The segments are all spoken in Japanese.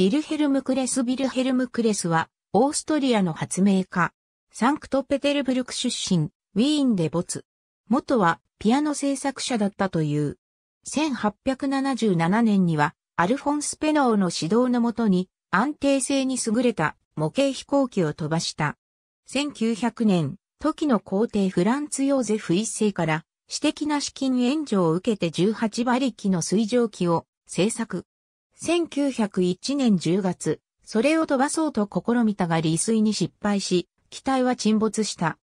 ヴィルヘルム・クレス・ヴィルヘルム・クレスは、オーストリアの発明家。サンクトペテルブルク出身、ウィーンで没。元は、ピアノ制作者だったという。1877年には、アルフォンス・ペノーの指導のもとに、安定性に優れた模型飛行機を飛ばした。1900年、時の皇帝フランツ・ヨーゼフ一世から、私的な資金援助を受けて18馬力の水蒸気を制作。1901年10月、それを飛ばそうと試みたが離水に失敗し、機体は沈没した。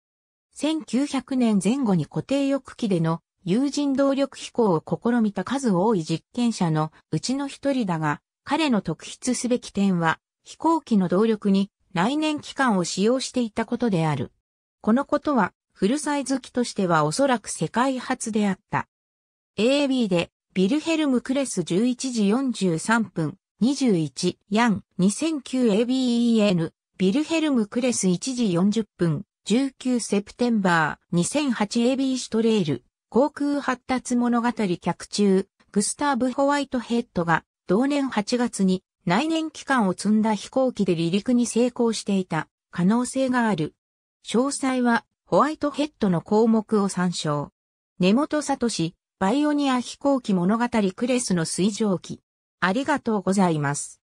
1900年前後に固定翼機での有人動力飛行を試みた数多い実験者のうちの一人だが、彼の特筆すべき点は、飛行機の動力に来年機関を使用していたことである。このことは、フルサイズ機としてはおそらく世界初であった。AB でビルヘルム・クレス11時43分、21、ヤン、2009ABEN、ビルヘルム・クレス1時40分、19セプテンバー、2008AB シュトレイル、航空発達物語客中、グスターブ・ホワイトヘッドが、同年8月に内燃機関を積んだ飛行機で離陸に成功していた可能性がある。詳細はホワイトヘッドの項目を参照。根本氏。バイオニア飛行機物語クレスの水蒸気。ありがとうございます。